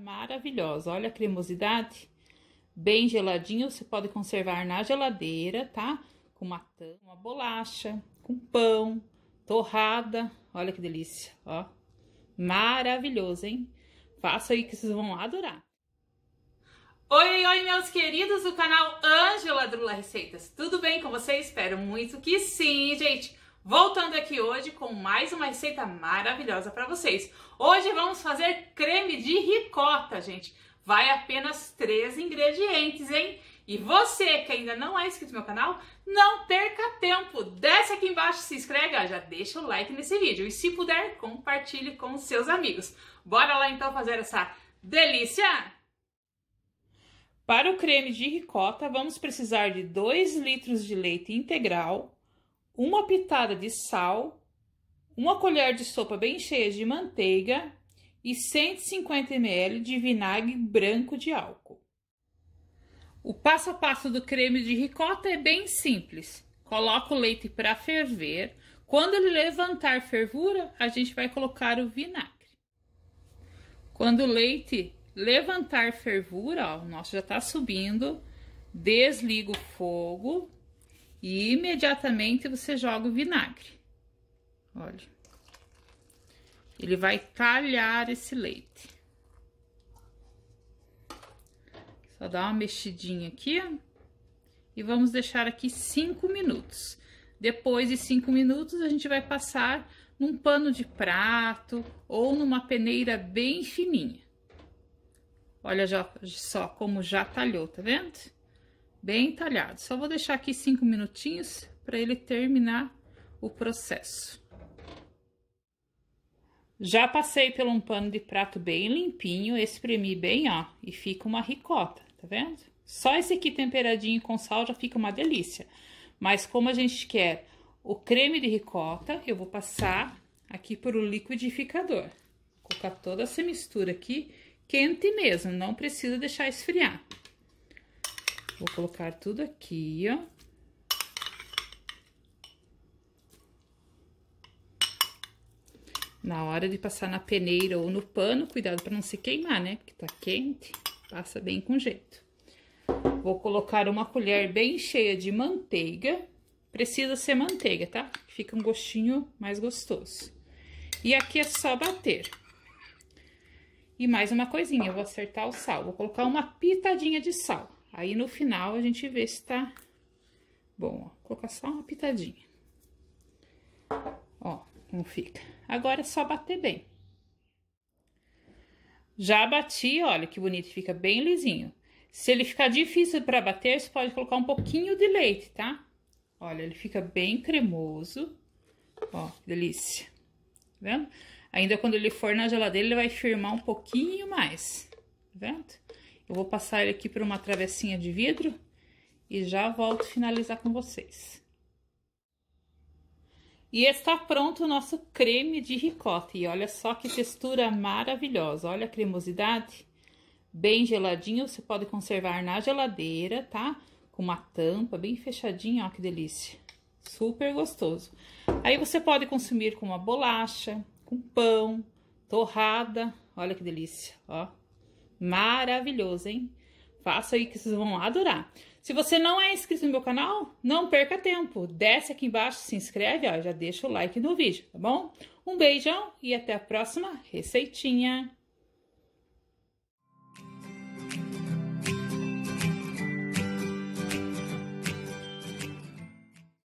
maravilhosa. Olha a cremosidade. Bem geladinho, você pode conservar na geladeira, tá? Com uma, uma bolacha, com pão, torrada. Olha que delícia, ó. Maravilhoso, hein? Faça aí que vocês vão adorar. Oi, oi, meus queridos do canal Ângela Drula Receitas. Tudo bem com vocês? Espero muito que sim, gente. Voltando aqui hoje com mais uma receita maravilhosa para vocês. Hoje vamos fazer creme de ricota, gente. Vai apenas três ingredientes, hein? E você que ainda não é inscrito no meu canal, não perca tempo. Desce aqui embaixo, se inscreve, já deixa o like nesse vídeo. E se puder, compartilhe com seus amigos. Bora lá então fazer essa delícia? Para o creme de ricota, vamos precisar de 2 litros de leite integral, uma pitada de sal, uma colher de sopa bem cheia de manteiga e 150 ml de vinagre branco de álcool. O passo a passo do creme de ricota é bem simples. Coloca o leite para ferver. Quando ele levantar fervura, a gente vai colocar o vinagre. Quando o leite levantar fervura, ó, o nosso já está subindo, desliga o fogo, e imediatamente você joga o vinagre. Olha. Ele vai talhar esse leite. Só dá uma mexidinha aqui, E vamos deixar aqui 5 minutos. Depois de 5 minutos, a gente vai passar num pano de prato ou numa peneira bem fininha. Olha já, só como já talhou, tá vendo? bem talhado. Só vou deixar aqui cinco minutinhos para ele terminar o processo. Já passei pelo um pano de prato bem limpinho, espremi bem, ó, e fica uma ricota, tá vendo? Só esse aqui temperadinho com sal já fica uma delícia. Mas como a gente quer o creme de ricota, eu vou passar aqui por o um liquidificador. Vou colocar toda essa mistura aqui quente mesmo, não precisa deixar esfriar. Vou colocar tudo aqui, ó. Na hora de passar na peneira ou no pano, cuidado para não se queimar, né? Porque tá quente, passa bem com jeito. Vou colocar uma colher bem cheia de manteiga. Precisa ser manteiga, tá? Fica um gostinho mais gostoso. E aqui é só bater. E mais uma coisinha, eu vou acertar o sal. Vou colocar uma pitadinha de sal. Aí, no final, a gente vê se tá bom, ó. Vou colocar só uma pitadinha. Ó, como fica. Agora é só bater bem. Já bati, olha que bonito, fica bem lisinho. Se ele ficar difícil para bater, você pode colocar um pouquinho de leite, tá? Olha, ele fica bem cremoso. Ó, que delícia. Tá vendo? Ainda quando ele for na geladeira, ele vai firmar um pouquinho mais. Tá vendo? Eu vou passar ele aqui por uma travessinha de vidro e já volto finalizar com vocês. E está pronto o nosso creme de ricota. E olha só que textura maravilhosa. Olha a cremosidade. Bem geladinho, você pode conservar na geladeira, tá? Com uma tampa bem fechadinha, ó que delícia. Super gostoso. Aí você pode consumir com uma bolacha, com pão, torrada. Olha que delícia, ó. Maravilhoso, hein? Faça aí que vocês vão adorar. Se você não é inscrito no meu canal, não perca tempo. Desce aqui embaixo, se inscreve, ó, já deixa o like no vídeo, tá bom? Um beijão e até a próxima receitinha.